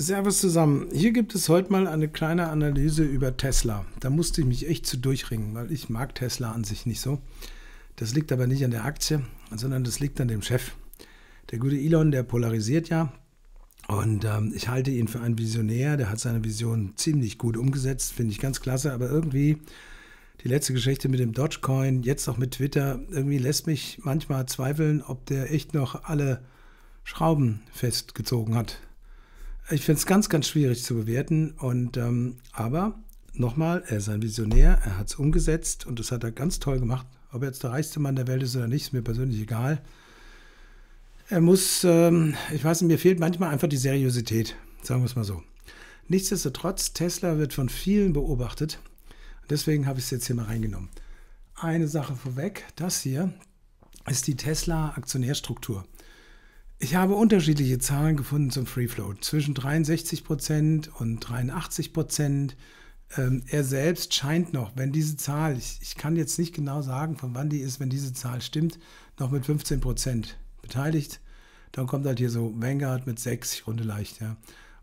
Servus zusammen. Hier gibt es heute mal eine kleine Analyse über Tesla. Da musste ich mich echt zu durchringen, weil ich mag Tesla an sich nicht so. Das liegt aber nicht an der Aktie, sondern das liegt an dem Chef. Der gute Elon, der polarisiert ja. Und ähm, ich halte ihn für einen Visionär. Der hat seine Vision ziemlich gut umgesetzt, finde ich ganz klasse. Aber irgendwie die letzte Geschichte mit dem Dogecoin, jetzt auch mit Twitter, irgendwie lässt mich manchmal zweifeln, ob der echt noch alle Schrauben festgezogen hat ich finde es ganz, ganz schwierig zu bewerten. Und ähm, aber nochmal, er ist ein Visionär, er hat es umgesetzt und das hat er ganz toll gemacht. Ob er jetzt der reichste Mann der Welt ist oder nicht, ist mir persönlich egal. Er muss, ähm, ich weiß nicht, mir fehlt manchmal einfach die Seriosität, sagen wir es mal so. Nichtsdestotrotz, Tesla wird von vielen beobachtet. Deswegen habe ich es jetzt hier mal reingenommen. Eine Sache vorweg, das hier ist die Tesla-Aktionärstruktur. Ich habe unterschiedliche Zahlen gefunden zum Free Float, zwischen 63 Prozent und 83 Prozent. Ähm, er selbst scheint noch, wenn diese Zahl, ich, ich, kann jetzt nicht genau sagen, von wann die ist, wenn diese Zahl stimmt, noch mit 15 Prozent beteiligt. Dann kommt halt hier so Vanguard mit 6, ich runde leicht, ja.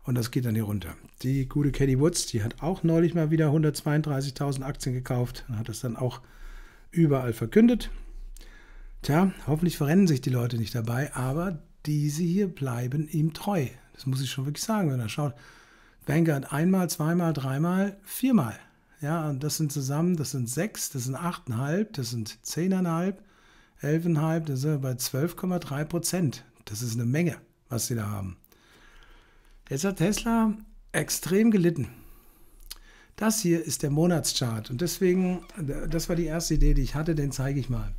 Und das geht dann hier runter. Die gute Katie Woods, die hat auch neulich mal wieder 132.000 Aktien gekauft und hat das dann auch überall verkündet. Tja, hoffentlich verrennen sich die Leute nicht dabei, aber diese hier bleiben ihm treu. Das muss ich schon wirklich sagen, wenn er schaut. Vanguard einmal, zweimal, dreimal, viermal. Ja, und das sind zusammen, das sind sechs, das sind achteinhalb, das sind zehneinhalb, elfeinhalb, das sind wir bei 12,3 Prozent. Das ist eine Menge, was sie da haben. Jetzt hat Tesla extrem gelitten. Das hier ist der Monatschart und deswegen, das war die erste Idee, die ich hatte, den zeige ich mal.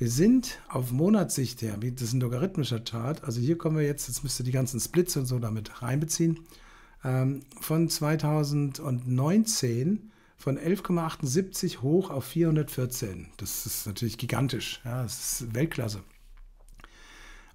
Wir sind auf Monatssicht her, das ist ein logarithmischer Chart, also hier kommen wir jetzt, jetzt müsst ihr die ganzen Splits und so damit reinbeziehen, ähm, von 2019 von 11,78 hoch auf 414. Das ist natürlich gigantisch, ja, das ist Weltklasse.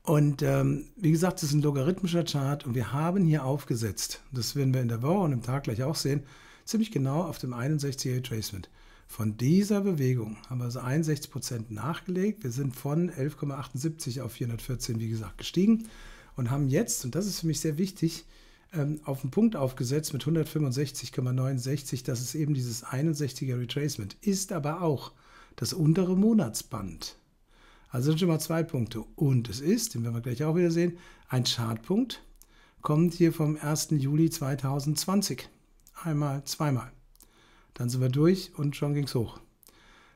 Und ähm, wie gesagt, das ist ein logarithmischer Chart und wir haben hier aufgesetzt, das werden wir in der Woche und im Tag gleich auch sehen, ziemlich genau auf dem 61er Tracement. Von dieser Bewegung haben wir also 61 Prozent nachgelegt. Wir sind von 11,78 auf 414, wie gesagt, gestiegen und haben jetzt, und das ist für mich sehr wichtig, ähm, auf den Punkt aufgesetzt mit 165,69. Das ist eben dieses 61er Retracement, ist aber auch das untere Monatsband. Also sind schon mal zwei Punkte. Und es ist, den werden wir gleich auch wieder sehen, ein Chartpunkt, kommt hier vom 1. Juli 2020. Einmal, zweimal. Dann sind wir durch und schon ging es hoch.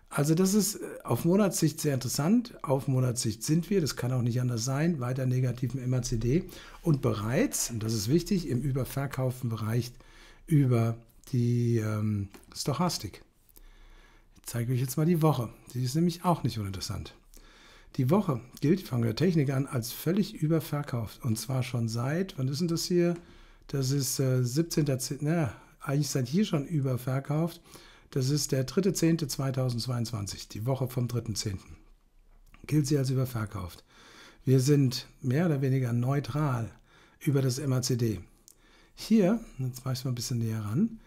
Also das ist äh, auf Monatssicht sehr interessant. Auf Monatssicht sind wir, das kann auch nicht anders sein, weiter negativen MACD und bereits, und das ist wichtig, im überverkauften Bereich über die ähm, Stochastik. Ich zeige euch jetzt mal die Woche. Die ist nämlich auch nicht uninteressant. Die Woche gilt von der Technik an als völlig überverkauft und zwar schon seit, wann ist denn das hier? Das ist äh, 17. Na, eigentlich seit hier schon überverkauft. Das ist der 3.10.2022, die Woche vom 3.10. Gilt sie als überverkauft. Wir sind mehr oder weniger neutral über das MACD. Hier, jetzt mache ich es mal ein bisschen näher ran,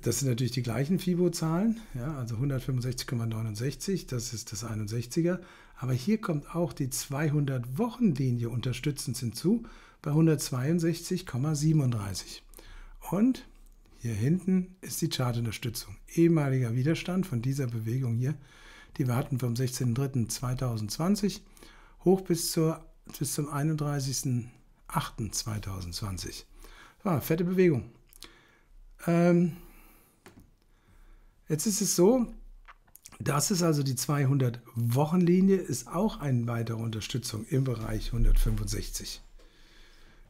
das sind natürlich die gleichen FIBO-Zahlen, ja, also 165,69, das ist das 61er. Aber hier kommt auch die 200-Wochen-Linie unterstützend hinzu bei 162,37. Und hier hinten ist die Chartunterstützung. Ehemaliger Widerstand von dieser Bewegung hier. Die wir hatten vom 16.03.2020 hoch bis, zur, bis zum 31.08.2020. War ah, fette Bewegung. Ähm, jetzt ist es so, das ist also die 200 wochen linie ist auch eine weitere Unterstützung im Bereich 165.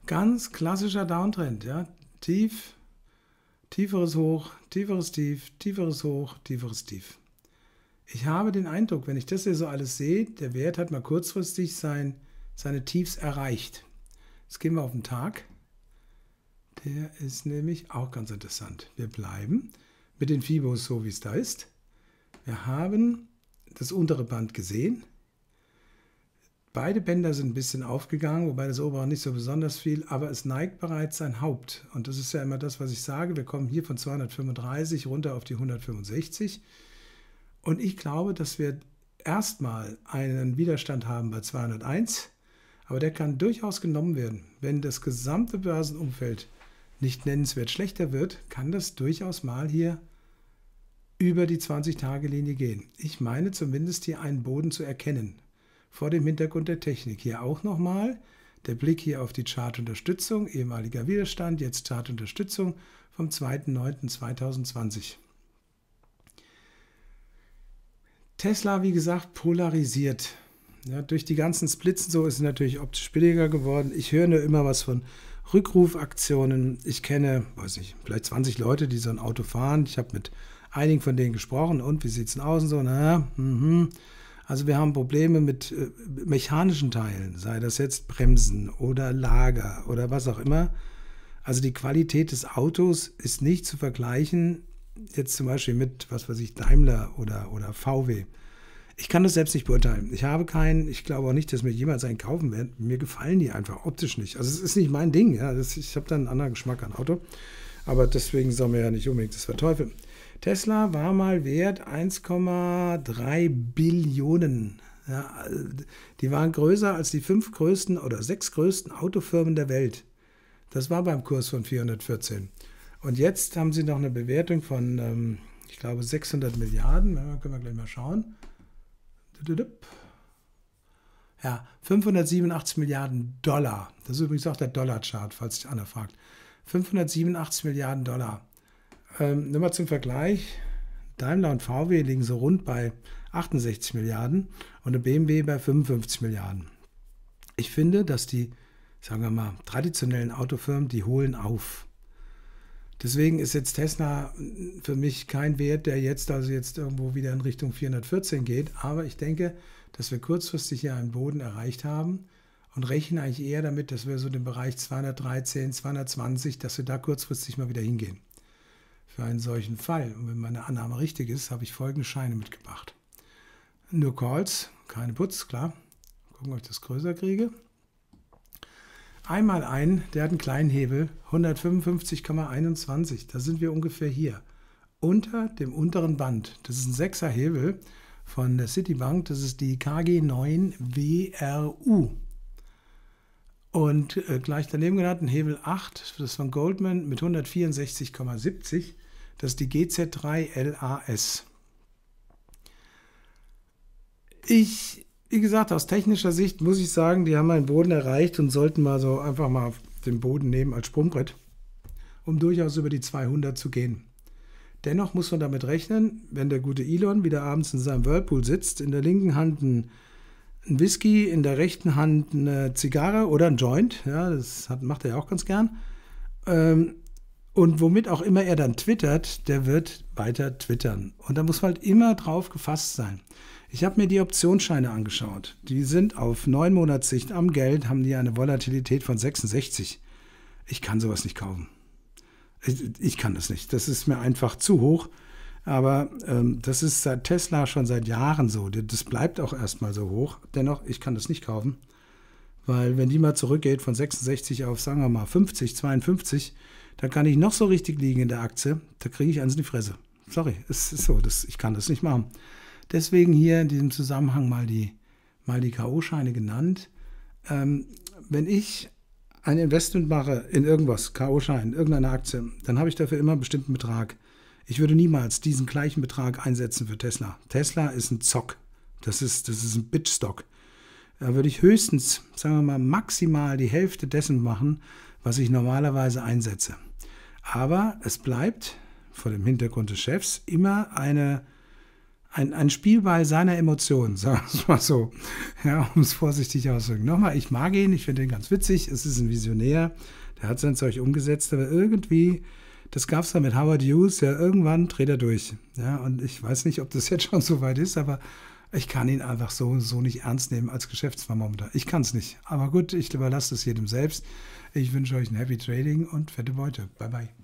Ganz klassischer Downtrend, ja. Tief, Tieferes Hoch, tieferes Tief, tieferes Hoch, tieferes Tief. Ich habe den Eindruck, wenn ich das hier so alles sehe, der Wert hat mal kurzfristig sein, seine Tiefs erreicht. Jetzt gehen wir auf den Tag. Der ist nämlich auch ganz interessant. Wir bleiben mit den Fibos so, wie es da ist. Wir haben das untere Band gesehen. Beide Bänder sind ein bisschen aufgegangen, wobei das obere nicht so besonders viel, aber es neigt bereits sein Haupt. Und das ist ja immer das, was ich sage. Wir kommen hier von 235 runter auf die 165. Und ich glaube, dass wir erstmal einen Widerstand haben bei 201, aber der kann durchaus genommen werden. Wenn das gesamte Börsenumfeld nicht nennenswert schlechter wird, kann das durchaus mal hier über die 20-Tage-Linie gehen. Ich meine zumindest hier einen Boden zu erkennen vor dem Hintergrund der Technik. Hier auch nochmal der Blick hier auf die Chartunterstützung, ehemaliger Widerstand, jetzt Chartunterstützung vom 2.9.2020. Tesla, wie gesagt, polarisiert. Ja, durch die ganzen Splits so ist es natürlich optisch billiger geworden. Ich höre nur immer was von Rückrufaktionen. Ich kenne, weiß nicht, vielleicht 20 Leute, die so ein Auto fahren. Ich habe mit einigen von denen gesprochen. Und wie sieht es denn aus? Und so, na, mhm. Also wir haben Probleme mit äh, mechanischen Teilen, sei das jetzt Bremsen oder Lager oder was auch immer. Also die Qualität des Autos ist nicht zu vergleichen jetzt zum Beispiel mit, was weiß ich, Daimler oder, oder VW. Ich kann das selbst nicht beurteilen. Ich habe keinen, ich glaube auch nicht, dass mir jemals einen kaufen wird. Mir gefallen die einfach optisch nicht. Also es ist nicht mein Ding. Ja. Das, ich habe da einen anderen Geschmack an Auto. Aber deswegen soll wir ja nicht unbedingt das verteufeln. Tesla war mal wert 1,3 Billionen. Ja, also, die waren größer als die fünf größten oder sechs größten Autofirmen der Welt. Das war beim Kurs von 414. Und jetzt haben sie noch eine Bewertung von, ähm, ich glaube, 600 Milliarden. Ja, können wir gleich mal schauen. Ja, 587 Milliarden Dollar. Das ist übrigens auch der Dollarchart, falls sich einer fragt. 587 Milliarden Dollar. Ähm, nur mal zum Vergleich. Daimler und VW liegen so rund bei 68 Milliarden und eine BMW bei 55 Milliarden. Ich finde, dass die, sagen wir mal, traditionellen Autofirmen, die holen auf. Deswegen ist jetzt Tesla für mich kein Wert, der jetzt also jetzt irgendwo wieder in Richtung 414 geht. Aber ich denke, dass wir kurzfristig hier einen Boden erreicht haben und rechnen eigentlich eher damit, dass wir so den Bereich 213, 220, dass wir da kurzfristig mal wieder hingehen für einen solchen Fall. Und wenn meine Annahme richtig ist, habe ich folgende Scheine mitgebracht. Nur Calls, keine Putz, klar. Gucken, ob ich das größer kriege. Einmal ein, der hat einen kleinen Hebel, 155,21. Da sind wir ungefähr hier. Unter dem unteren Band. Das ist ein 6er Hebel von der Citibank. Das ist die KG9WRU. Und äh, gleich daneben genannt ein Hebel 8, das ist von Goldman mit 164,70. Das ist die GZ3LAS. Ich, wie gesagt, aus technischer Sicht muss ich sagen, die haben einen Boden erreicht und sollten mal so einfach mal den Boden nehmen als Sprungbrett, um durchaus über die 200 zu gehen. Dennoch muss man damit rechnen, wenn der gute Elon wieder abends in seinem Whirlpool sitzt, in der linken Hand ein, ein Whisky, in der rechten Hand eine Zigarre oder ein Joint, ja, das hat, macht er ja auch ganz gern, ähm, und womit auch immer er dann twittert, der wird weiter twittern. Und da muss man halt immer drauf gefasst sein. Ich habe mir die Optionsscheine angeschaut. Die sind auf neun Monatssicht am Geld, haben die eine Volatilität von 66. Ich kann sowas nicht kaufen. Ich, ich kann das nicht. Das ist mir einfach zu hoch. Aber ähm, das ist seit Tesla schon seit Jahren so. Das bleibt auch erstmal so hoch. Dennoch, ich kann das nicht kaufen. Weil wenn die mal zurückgeht von 66 auf, sagen wir mal, 50, 52, dann kann ich noch so richtig liegen in der Aktie, da kriege ich eins in die Fresse. Sorry, es ist so, das, ich kann das nicht machen. Deswegen hier in diesem Zusammenhang mal die, mal die K.O.-Scheine genannt. Ähm, wenn ich ein Investment mache in irgendwas, K.O.-Schein, irgendeine Aktie, dann habe ich dafür immer einen bestimmten Betrag. Ich würde niemals diesen gleichen Betrag einsetzen für Tesla. Tesla ist ein Zock. Das ist, das ist ein Bitchstock. Da würde ich höchstens, sagen wir mal, maximal die Hälfte dessen machen, was ich normalerweise einsetze. Aber es bleibt vor dem Hintergrund des Chefs immer eine, ein, ein Spielball seiner Emotionen, sagen wir es mal so, ja, um es vorsichtig auszudrücken. Nochmal, ich mag ihn, ich finde ihn ganz witzig, es ist ein Visionär, der hat sein Zeug umgesetzt, aber irgendwie, das gab es dann mit Howard Hughes, ja, irgendwann dreht er durch. Ja, und ich weiß nicht, ob das jetzt schon so weit ist, aber ich kann ihn einfach so, so nicht ernst nehmen als Geschäftsmann momentan. Ich kann es nicht. Aber gut, ich überlasse es jedem selbst. Ich wünsche euch ein Happy Trading und fette Beute. Bye, bye.